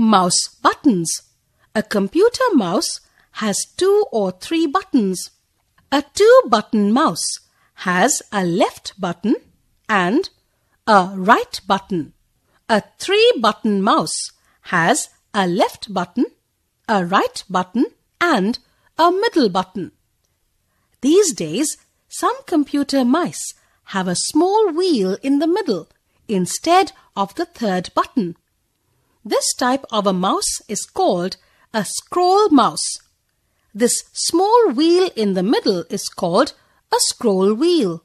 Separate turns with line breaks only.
Mouse buttons. A computer mouse has two or three buttons. A two button mouse has a left button and a right button. A three button mouse has a left button, a right button and a middle button. These days, some computer mice have a small wheel in the middle instead of the third button. This type of a mouse is called a scroll mouse. This small wheel in the middle is called a scroll wheel.